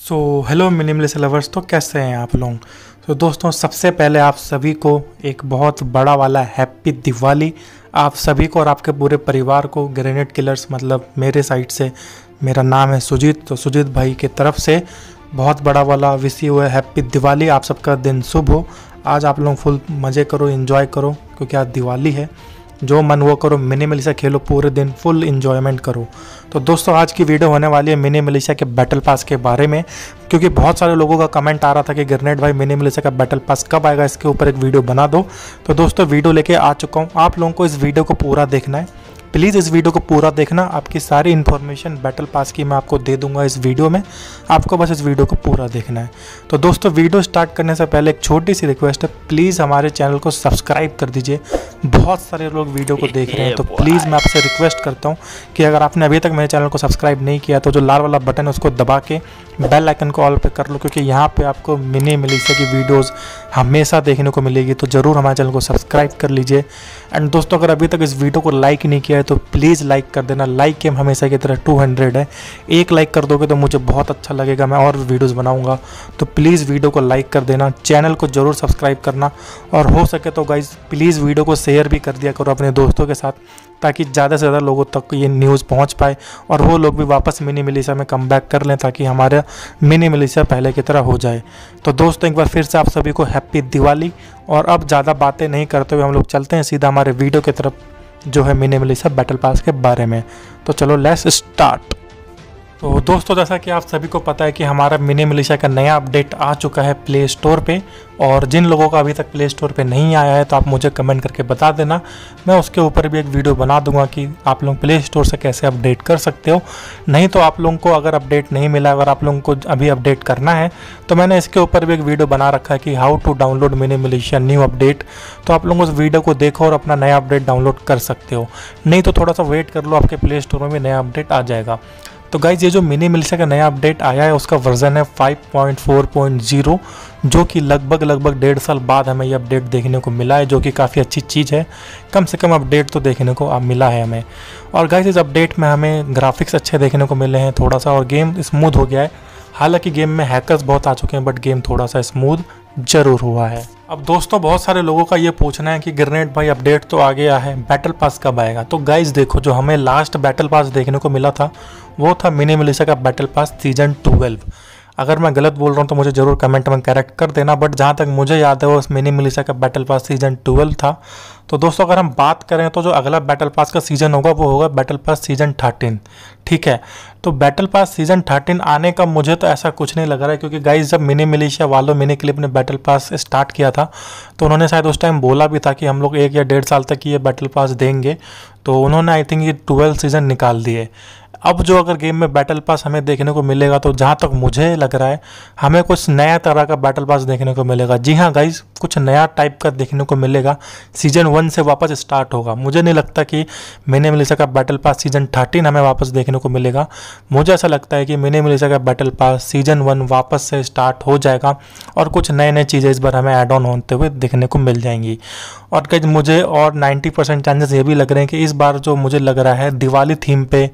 so hello मिनिमलिस lovers तो कैसे हैं आप लोग तो so, दोस्तों सबसे पहले आप सभी को एक बहुत बड़ा वाला हैप्पी दिवाली आप सभी को और आपके पूरे परिवार को ग्रेनेड किलर्स मतलब मेरे साइड से मेरा नाम है सुजीत तो सुजीत भाई के तरफ से बहुत बड़ा वाला विषय हुआ है हैप्पी दिवाली आप सबका दिन शुभ हो आज आप लोग फुल मज़े करो इन्जॉय करो क्योंकि आज दिवाली है जो मन वो करो मिनी से खेलो पूरे दिन फुल इन्जॉयमेंट करो तो दोस्तों आज की वीडियो होने वाली है मिनी मिलिशिया के बैटल पास के बारे में क्योंकि बहुत सारे लोगों का कमेंट आ रहा था कि ग्रेनेड भाई मिनी मिलिशिया का बैटल पास कब आएगा इसके ऊपर एक वीडियो बना दो तो दोस्तों वीडियो लेके आ चुका हूँ आप लोगों को इस वीडियो को पूरा देखना है प्लीज़ इस वीडियो को पूरा देखना आपकी सारी इन्फॉर्मेशन बैटल पास की मैं आपको दे दूंगा इस वीडियो में आपको बस इस वीडियो को पूरा देखना है तो दोस्तों वीडियो स्टार्ट करने से पहले एक छोटी सी रिक्वेस्ट है प्लीज़ हमारे चैनल को सब्सक्राइब कर दीजिए बहुत सारे लोग वीडियो को देख रहे हैं तो प्लीज़ मैं आपसे रिक्वेस्ट करता हूँ कि अगर आपने अभी तक मेरे चैनल को सब्सक्राइब नहीं किया तो जो लाल वाला बटन है उसको दबा के बेल आइकन को ऑल पे कर लो क्योंकि यहाँ पे आपको मिनी मिलीसा की वीडियोस हमेशा देखने को मिलेगी तो ज़रूर हमारे चैनल को सब्सक्राइब कर लीजिए एंड दोस्तों अगर अभी तक इस वीडियो को लाइक नहीं किया है तो प्लीज़ लाइक कर देना लाइक के हमेशा की तरह 200 है एक लाइक कर दोगे तो मुझे बहुत अच्छा लगेगा मैं और वीडियोस बनाऊंगा तो प्लीज़ वीडियो को लाइक कर देना चैनल को ज़रूर सब्सक्राइब करना और हो सके तो गाइज़ प्लीज़ वीडियो को शेयर भी कर दिया करो अपने दोस्तों के साथ ताकि ज़्यादा से ज़्यादा लोगों तक ये न्यूज़ पहुँच पाए और वो लोग भी वापस मिनी मिलिशा में कम बैक कर लें ताकि हमारा मिनी मिलिशा पहले की तरह हो जाए तो दोस्तों एक बार फिर से आप सभी को हैप्पी दिवाली और अब ज़्यादा बातें नहीं करते हुए हम लोग चलते हैं सीधा हमारे वीडियो की तरफ जो है सब बैटल पास के बारे में तो चलो लेट्स स्टार्ट तो दोस्तों जैसा कि आप सभी को पता है कि हमारा मिनी मलिशा का नया अपडेट आ चुका है प्ले स्टोर पे और जिन लोगों का अभी तक प्ले स्टोर पे नहीं आया है तो आप मुझे कमेंट करके बता देना मैं उसके ऊपर भी एक वीडियो बना दूंगा कि आप लोग प्ले स्टोर से कैसे अपडेट कर सकते हो नहीं तो आप लोगों को अगर अपडेट नहीं मिला अगर आप लोगों को अभी अपडेट करना है तो मैंने इसके ऊपर भी एक वीडियो बना रखा है कि how to download Mini Militia new update तो आप लोग उस वीडियो को देखो और अपना नया अपडेट डाउनलोड कर सकते हो नहीं तो थोड़ा सा वेट कर लो आपके प्ले स्टोर में भी नया अपडेट आ जाएगा तो गाइज ये जो मिनी मिलिशा का नया अपडेट आया है उसका वर्जन है 5.4.0 जो कि लगभग लगभग डेढ़ साल बाद हमें ये अपडेट देखने को मिला है जो कि काफ़ी अच्छी चीज़ है कम से कम अपडेट तो देखने को अब मिला है हमें और गाइज इस अपडेट में हमें ग्राफिक्स अच्छे देखने को मिले हैं थोड़ा सा और गेम स्मूथ हो गया है हालांकि गेम में हैकर्स बहुत आ चुके हैं बट गेम थोड़ा सा स्मूथ ज़रूर हुआ है अब दोस्तों बहुत सारे लोगों का ये पूछना है कि ग्रेनेड भाई अपडेट तो आ गया है बैटल पास कब आएगा तो गाइज देखो जो हमें लास्ट बैटल पास देखने को मिला था वो था मिनी मिलिशा का बैटल पास सीजन ट्वेल्व अगर मैं गलत बोल रहा हूँ तो मुझे ज़रूर कमेंट में करेक्ट कर देना बट जहाँ तक मुझे याद है वो मिनी मिलिशा का बैटल पास सीजन ट्वेल्व था तो दोस्तों अगर हम बात करें तो जो अगला बैटल पास का सीज़न होगा वो होगा बैटल पास सीज़न थर्टीन ठीक है तो बैटल पास सीज़न थर्टीन आने का मुझे तो ऐसा कुछ नहीं लग रहा है क्योंकि गाइज जब मिनी मिलिशिया वालों मिनी क्लिप ने बैटल पास स्टार्ट किया था तो उन्होंने शायद उस टाइम बोला भी था कि हम लोग एक या डेढ़ साल तक ये बैटल पास देंगे तो उन्होंने आई थिंक ये ट्वेल्व सीज़न निकाल दिए अब जो अगर गेम में बैटल पास हमें देखने को मिलेगा तो जहाँ तक मुझे लग रहा है हमें कुछ नया तरह का बैटल पास देखने को मिलेगा जी हाँ गाइज कुछ नया टाइप का देखने को मिलेगा सीजन वन से वापस स्टार्ट होगा मुझे नहीं लगता कि मैंने मिलिसा का बैटल पास सीजन थर्टीन हमें वापस देखने को मिलेगा मुझे ऐसा लगता है कि मैंने मिलिसा का बैटल पास सीजन वन वापस से स्टार्ट हो जाएगा और कुछ नए नए चीज़ें इस बार हमें ऐड ऑन होते हुए देखने को मिल जाएंगी और कई मुझे और नाइन्टी परसेंट चांसेस ये भी लग रहे हैं कि इस बार जो मुझे लग रहा है दिवाली थीम पे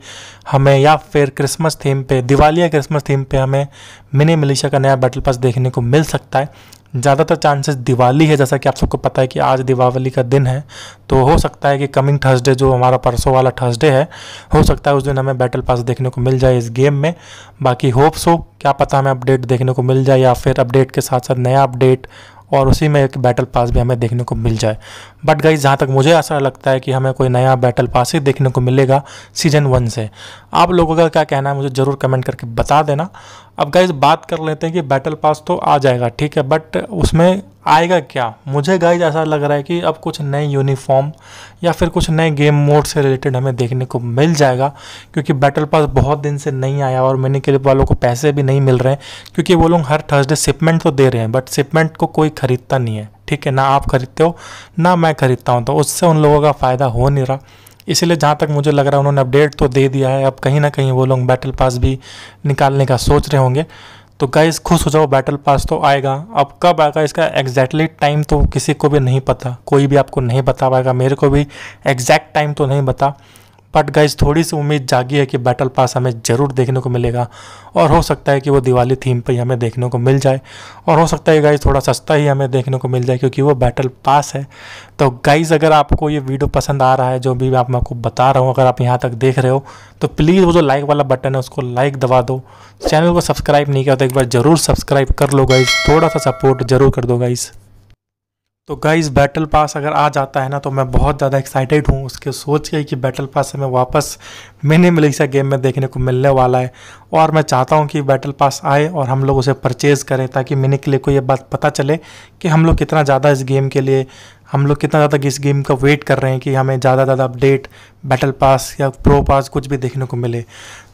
हम हमें या फिर क्रिसमस थीम पे दिवाली या क्रिसमस थीम पे हमें मिनी मिलिशा का नया बैटल पास देखने को मिल सकता है ज़्यादातर चांसेस दिवाली है जैसा कि आप सबको पता है कि आज दिवाली का दिन है तो हो सकता है कि कमिंग थर्सडे जो हमारा परसों वाला थर्सडे है हो सकता है उस दिन हमें बैटल पास देखने को मिल जाए इस गेम में बाकी होप्स हो क्या पता हमें अपडेट देखने को मिल जाए या फिर अपडेट के साथ साथ नया अपडेट और उसी में एक बैटल पास भी हमें देखने को मिल जाए बट गाइज जहाँ तक मुझे ऐसा लगता है कि हमें कोई नया बैटल पास ही देखने को मिलेगा सीजन वन से आप लोगों का क्या कहना है मुझे ज़रूर कमेंट करके बता देना अब गाइज बात कर लेते हैं कि बैटल पास तो आ जाएगा ठीक है बट उसमें आएगा क्या मुझे गाइज ऐसा लग रहा है कि अब कुछ नए यूनिफॉर्म या फिर कुछ नए गेम मोड से रिलेटेड हमें देखने को मिल जाएगा क्योंकि बैटल पास बहुत दिन से नहीं आया और मैंने क्लिप वालों को पैसे भी नहीं मिल रहे हैं क्योंकि वो लोग हर थर्सडे शिपमेंट तो दे रहे हैं बट शिपमेंट को कोई ख़रीदता नहीं है ठीक है ना आप खरीदते हो ना मैं खरीदता हूँ तो उससे उन लोगों का फ़ायदा हो नहीं रहा इसीलिए जहाँ तक मुझे लग रहा है उन्होंने अपडेट तो दे दिया है अब कहीं ना कहीं वो लोग बैटल पास भी निकालने का सोच रहे होंगे तो गाइज खुश हो जाओ बैटल पास तो आएगा अब कब आएगा इसका एग्जैक्टली टाइम तो किसी को भी नहीं पता कोई भी आपको नहीं बता पाएगा मेरे को भी एग्जैक्ट टाइम तो नहीं बता बट गाइज थोड़ी सी उम्मीद जागी है कि बैटल पास हमें ज़रूर देखने को मिलेगा और हो सकता है कि वो दिवाली थीम पर ही हमें देखने को मिल जाए और हो सकता है गाइज थोड़ा सस्ता ही हमें देखने को मिल जाए क्योंकि वो बैटल पास है तो गाइज़ अगर आपको ये वीडियो पसंद आ रहा है जो भी आप मैं आपको बता रहा हूँ अगर आप यहाँ तक देख रहे हो तो प्लीज़ वो जो लाइक वाला बटन है उसको लाइक दबा दो चैनल को सब्सक्राइब नहीं किया तो एक बार ज़रूर सब्सक्राइब कर लो गाइज़ थोड़ा सा सपोर्ट ज़रूर कर दो गाइज़ तो गाइज़ बैटल पास अगर आ जाता है ना तो मैं बहुत ज़्यादा एक्साइटेड हूँ उसके सोच के कि बैटल पास हमें वापस मिनी मिलिशिया गेम में देखने को मिलने वाला है और मैं चाहता हूँ कि बैटल पास आए और हम लोग उसे परचेज़ करें ताकि मिनी के लिए को ये बात पता चले कि हम लोग कितना ज़्यादा इस गेम के लिए हम लोग कितना ज़्यादा इस गेम का वेट कर रहे हैं कि हमें ज़्यादा ज़्यादा अपडेट बैटल पास या प्रो पास कुछ भी देखने को मिले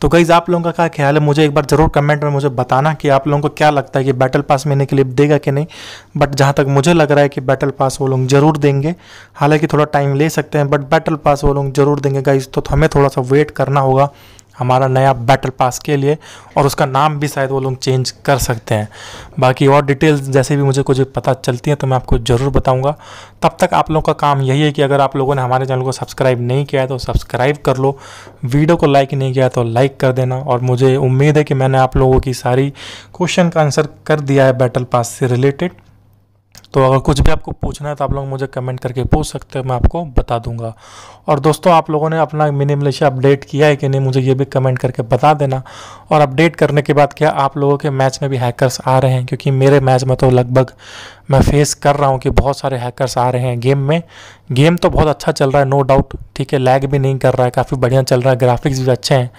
तो गईज़ आप लोगों का क्या ख्याल है मुझे एक बार ज़रूर कमेंट में मुझे बताना कि आप लोगों को क्या लगता है कि बैटल पास मिलने के लिए देगा कि नहीं बट जहाँ तक मुझे लग रहा है कि बैटल पास वो लोग ज़रूर देंगे हालांकि थोड़ा टाइम ले सकते हैं बट बैटल पास वो लोग ज़रूर देंगे गाइज तो हमें थोड़ा सा वेट करना होगा हमारा नया बैटल पास के लिए और उसका नाम भी शायद वो लोग चेंज कर सकते हैं बाकी और डिटेल्स जैसे भी मुझे कुछ पता चलती है तो मैं आपको ज़रूर बताऊंगा तब तक आप लोगों का काम यही है कि अगर आप लोगों ने हमारे चैनल को सब्सक्राइब नहीं किया है तो सब्सक्राइब कर लो वीडियो को लाइक नहीं किया तो लाइक कर देना और मुझे उम्मीद है कि मैंने आप लोगों की सारी क्वेश्चन का आंसर कर दिया है बैटल पास से रिलेटेड तो अगर कुछ भी आपको पूछना है तो आप लोग मुझे कमेंट करके पूछ सकते हो मैं आपको बता दूंगा और दोस्तों आप लोगों ने अपना मिनी मलेशिया अपडेट किया है कि नहीं मुझे ये भी कमेंट करके बता देना और अपडेट करने के बाद क्या आप लोगों के मैच में भी हैकर्स आ रहे हैं क्योंकि मेरे मैच में तो लगभग मैं फेस कर रहा हूँ कि बहुत सारे हैकर्स आ रहे हैं गेम में गेम तो बहुत अच्छा चल रहा है नो डाउट ठीक है लैग भी नहीं कर रहा है काफ़ी बढ़िया चल रहा है ग्राफिक्स भी अच्छे हैं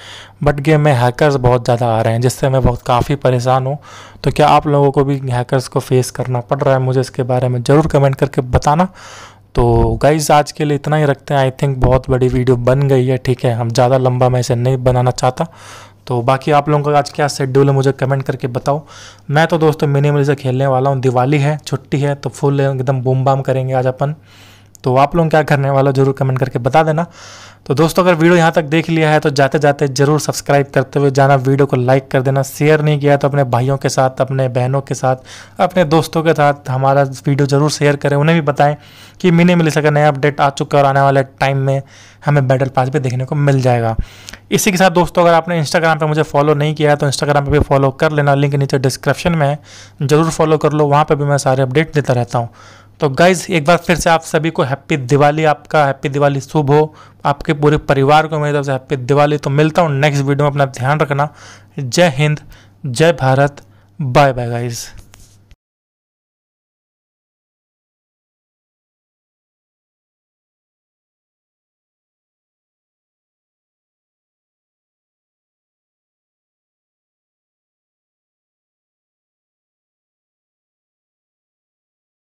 बट गेम में हैकर्स बहुत ज़्यादा आ रहे हैं जिससे मैं बहुत काफ़ी परेशान हूँ तो क्या आप लोगों को भी हैकर्स को फेस करना पड़ रहा है मुझे इसके बारे में ज़रूर कमेंट करके बताना तो गाइज आज के लिए इतना ही रखते हैं आई थिंक बहुत बड़ी वीडियो बन गई है ठीक है हम ज़्यादा लंबा मैं इसे नहीं बनाना चाहता तो बाकी आप लोगों का आज क्या शेड्यूल है मुझे कमेंट करके बताओ मैं तो दोस्तों मिनिमली से खेलने वाला हूँ दिवाली है छुट्टी है तो फुल एकदम बूम बाम करेंगे आज अपन तो आप लोग क्या करने वाला जरूर कमेंट करके बता देना तो दोस्तों अगर वीडियो यहाँ तक देख लिया है तो जाते जाते जरूर सब्सक्राइब करते हुए जाना वीडियो को लाइक कर देना शेयर नहीं किया तो अपने भाइयों के साथ अपने बहनों के साथ अपने दोस्तों के साथ हमारा वीडियो जरूर शेयर करें उन्हें भी बताएं कि मिनी मिलिसा सके नया अपडेट आ चुका है और आने वाले टाइम में हमें बैटल पास भी देखने को मिल जाएगा इसी के साथ दोस्तों अगर आपने इंस्टाग्राम पर मुझे फॉलो नहीं किया है तो इंस्टाग्राम पर भी फॉलो कर लेना लिंक नीचे डिस्क्रिप्शन में है ज़रूर फॉलो कर लो वहाँ पर भी मैं सारे अपडेट देता रहता हूँ तो गाइज एक बार फिर से आप सभी को हैप्पी दिवाली आपका हैप्पी दिवाली शुभ हो आपके पूरे परिवार को मेरी तरफ से हैप्पी दिवाली तो मिलता हूँ नेक्स्ट वीडियो में अपना ध्यान रखना जय हिंद जय भारत बाय बाय गाइज़